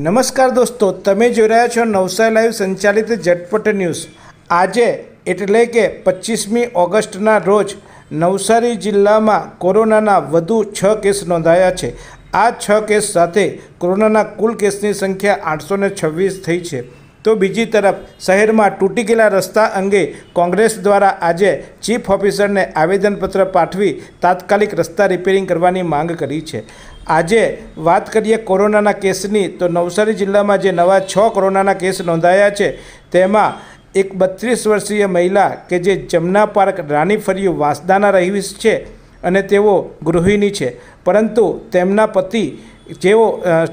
નમસ્કાર દોસ્તો તમે જોઈ રહ્યા છો નવસારી લાઈવ સંચાલિત ઝટપટ ન્યૂઝ આજે એટલે કે પચીસમી ઓગસ્ટના રોજ નવસારી જિલ્લામાં કોરોનાના વધુ છ કેસ નોંધાયા છે આ છ કેસ સાથે કોરોનાના કુલ કેસની સંખ્યા આઠસો છવ્વીસ થઈ છે તો બીજી તરફ શહેરમાં તૂટી ગયેલા રસ્તા અંગે કોંગ્રેસ દ્વારા આજે ચીફ ઓફિસરને આવેદનપત્ર પાઠવી તાત્કાલિક રસ્તા રિપેરિંગ કરવાની માંગ કરી છે આજે વાત કરીએ કોરોનાના કેસની તો નવસારી જિલ્લામાં જે નવા છ કોરોનાના કેસ નોંધાયા છે તેમાં એક બત્રીસ વર્ષીય મહિલા કે જે જમના પાર્ક રાની ફરી વાસદાના રહીશ છે અને તેઓ ગૃહિણી છે પરંતુ તેમના પતિ જેઓ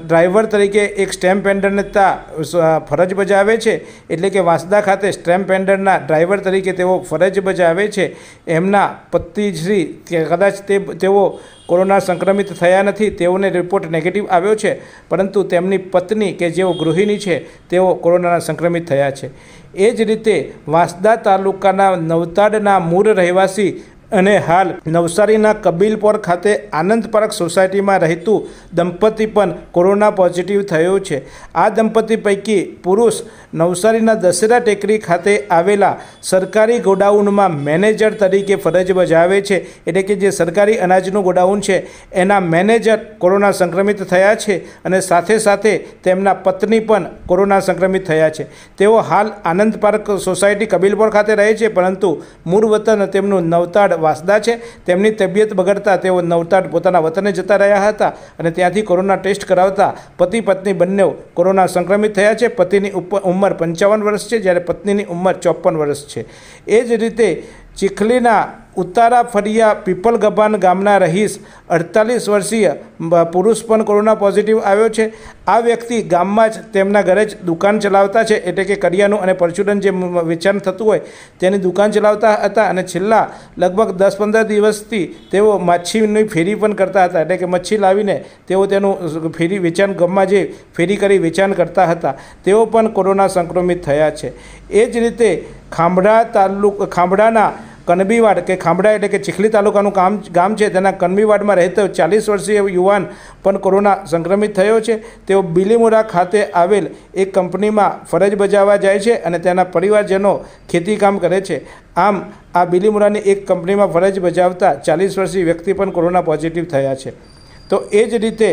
ડ્રાઈવર તરીકે એક સ્ટેમ્પ પેન્ડરતા ફરજ બજાવે છે એટલે કે વાંસદા ખાતે સ્ટેમ્પ પેન્ડરના ડ્રાઈવર તરીકે તેઓ ફરજ બજાવે છે એમના પતિશ્રી કદાચ તે તેઓ કોરોના સંક્રમિત થયા નથી તેઓને રિપોર્ટ નેગેટિવ આવ્યો છે પરંતુ તેમની પત્ની કે જેઓ ગૃહિણી છે તેઓ કોરોનાના સંક્રમિત થયા છે એ જ રીતે વાંસદા તાલુકાના નવતાડના મૂળ રહેવાસી અને હાલ નવસારીના કબીલપોર ખાતે આનંદ પાર્ક સોસાયટીમાં રહેતું દંપતી પણ કોરોના પોઝિટિવ થયું છે આ દંપતી પૈકી પુરુષ નવસારીના દશેરા ટેકરી ખાતે આવેલા સરકારી ગોડાઉનમાં મેનેજર તરીકે ફરજ બજાવે છે એટલે કે જે સરકારી અનાજનું ગોડાઉન છે એના મેનેજર કોરોના સંક્રમિત થયા છે અને સાથે સાથે તેમના પત્ની પણ કોરોના સંક્રમિત થયા છે તેઓ હાલ આનંદ પાર્ક સોસાયટી કબીલપોર ખાતે રહે છે પરંતુ મૂળ વતન તેમનું નવતાડ વાસદા છે તેમની તબિયત બગડતા તેઓ નવતાડ પોતાના વતને જતા રહ્યા હતા અને ત્યાંથી કોરોના ટેસ્ટ કરાવતા પતિ પત્ની બંને કોરોના સંક્રમિત થયા છે પતિની ઉંમર પંચાવન વર્ષ છે જ્યારે પત્નીની ઉંમર ચોપન વર્ષ છે એ જ રીતે ચીખલીના ઉતારા ફરિયા પીપલગબાન ગામના રહીશ અડતાલીસ વર્ષીય પુરુષ પણ કોરોના પોઝિટિવ આવ્યો છે આ વ્યક્તિ ગામમાં જ તેમના ઘરે જ દુકાન ચલાવતા છે એટલે કે કરિયાનું અને પરચુરન જે વેચાણ થતું હોય તેની દુકાન ચલાવતા હતા અને છેલ્લા લગભગ દસ પંદર દિવસથી તેઓ માછીની ફેરી પણ કરતા હતા એટલે કે મચ્છી લાવીને તેઓ તેનું ફેરી વેચાણ ગામમાં જે ફેરી કરી વેચાણ કરતા હતા તેઓ પણ કોરોના સંક્રમિત થયા છે એ જ રીતે ખાંભડા તાલુક ખાંભડાના કનબીવાડ કે ખાંભડા એટલે કે ચીખલી તાલુકાનું કામ ગામ છે તેના કનબીવાડમાં રહેતો ચાલીસ વર્ષીય યુવાન પણ કોરોના સંક્રમિત થયો છે તેઓ બિલીમુરા ખાતે આવેલ એક કંપનીમાં ફરજ બજાવવા જાય છે અને તેના પરિવારજનો ખેતીકામ કરે છે આમ આ બિલીમુરાની એક કંપનીમાં ફરજ બજાવતા ચાલીસ વર્ષીય વ્યક્તિ પણ કોરોના પોઝિટિવ થયા છે તો એ જ રીતે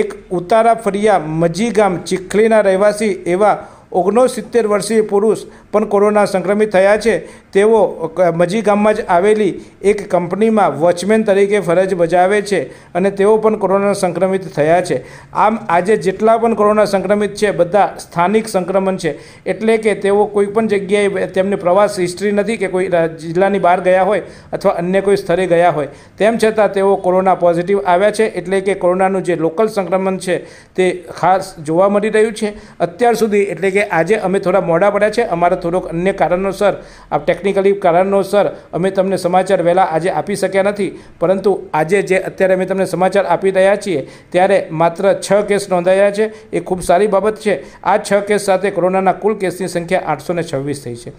એક ઉતારા ફરિયા મજી ગામ ચીખલીના રહેવાસી એવા ઓગણસિત્તેર વર્ષીય પુરુષ પણ કોરોના સંક્રમિત થયા છે તેઓ મજી ગામમાં જ આવેલી એક કંપનીમાં વોચમેન તરીકે ફરજ બજાવે છે અને તેઓ પણ કોરોના સંક્રમિત થયા છે આમ આજે જેટલા પણ કોરોના સંક્રમિત છે બધા સ્થાનિક સંક્રમણ છે એટલે કે તેઓ કોઈ પણ જગ્યાએ તેમની પ્રવાસ હિસ્ટ્રી નથી કે કોઈ જિલ્લાની બહાર ગયા હોય અથવા અન્ય કોઈ સ્થળે ગયા હોય તેમ છતાં તેઓ કોરોના પોઝિટિવ આવ્યા છે એટલે કે કોરોનાનું જે લોકલ સંક્રમણ છે તે ખાસ જોવા મળી રહ્યું છે અત્યાર સુધી એટલે કે આજે અમે થોડા મોડા પડ્યા છે અમારા થોડોક અન્ય કારણોસર આ ટેકનિકલી કારણોસર અમે તમને સમાચાર વહેલા આજે આપી શક્યા નથી પરંતુ આજે જે અત્યારે અમે તમને સમાચાર આપી રહ્યા છીએ ત્યારે માત્ર છ કેસ નોંધાયા છે એ ખૂબ સારી બાબત છે આ છ કેસ સાથે કોરોનાના કુલ કેસની સંખ્યા આઠસો છવ્વીસ થઈ છે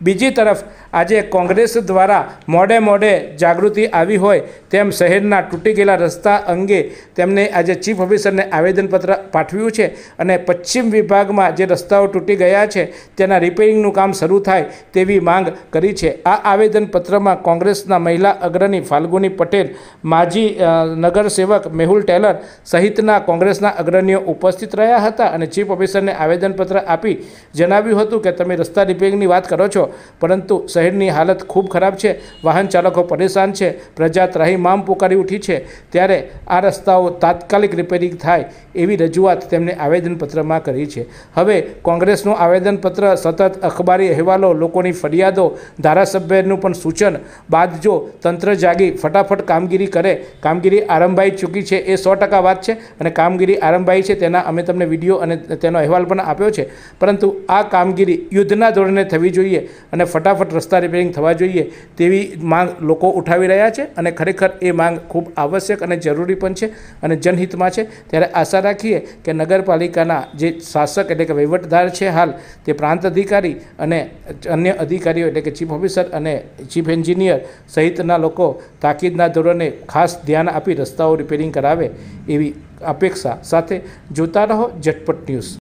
બીજી તરફ આજે કોંગ્રેસ દ્વારા મોડે મોડે જાગૃતિ આવી હોય તેમ શહેરના તૂટી ગયેલા રસ્તા અંગે તેમને આજે ચીફ ઓફિસરને આવેદનપત્ર પાઠવ્યું છે અને પશ્ચિમ વિભાગમાં જે રસ્તાઓ તૂટી ગયા છે તેના રિપેરિંગનું કામ શરૂ થાય તેવી માંગ કરી છે આ આવેદનપત્રમાં કોંગ્રેસના મહિલા અગ્રણી ફાલ્ગુની પટેલ માજી નગરસેવક મેહુલ ટેલર સહિતના કોંગ્રેસના અગ્રણીઓ ઉપસ્થિત રહ્યા હતા અને ચીફ ઓફિસરને આવેદનપત્ર આપી જણાવ્યું હતું કે તમે રસ્તા રિપેરિંગની વાત કરો છો પરંતુ શહેરની હાલત ખૂબ ખરાબ છે વાહન ચાલકો પરેશાન છે પ્રજા ત્રાહીમામ પોકારી ઉઠી છે ત્યારે આ રસ્તાઓ તાત્કાલિક રિપેરિંગ થાય એવી રજૂઆત તેમણે આવેદનપત્રમાં કરી છે હવે કોંગ્રેસનું આવેદનપત્ર સતત અખબારી અહેવાલો લોકોની ફરિયાદો ધારાસભ્યનું પણ સૂચન બાદ જો તંત્ર જાગી ફટાફટ કામગીરી કરે કામગીરી આરંભાઈ ચૂકી છે એ સો ટકા વાત છે અને કામગીરી આરંભાઈ છે તેના અમે તમને વિડીયો અને તેનો અહેવાલ પણ આપ્યો છે પરંતુ આ કામગીરી યુદ્ધના ધોરણે થવી જોઈએ અને ફટાફટ રસ્તા રિપેરિંગ થવા જોઈએ તેવી માંગ લોકો ઉઠાવી રહ્યા છે અને ખરેખર એ માંગ ખૂબ આવશ્યક અને જરૂરી પણ છે અને જનહિતમાં છે ત્યારે આશા રાખીએ કે નગરપાલિકાના જે શાસક એટલે કે વહીવટદાર છે હાલ તે પ્રાંત અધિકારી અને અન્ય અધિકારીઓ એટલે કે ચીફ ઓફિસર અને ચીફ એન્જિનિયર સહિતના લોકો તાકીદના ધોરણે ખાસ ધ્યાન આપી રસ્તાઓ રિપેરિંગ કરાવે એવી અપેક્ષા સાથે જોતા રહો ઝટપટ ન્યૂઝ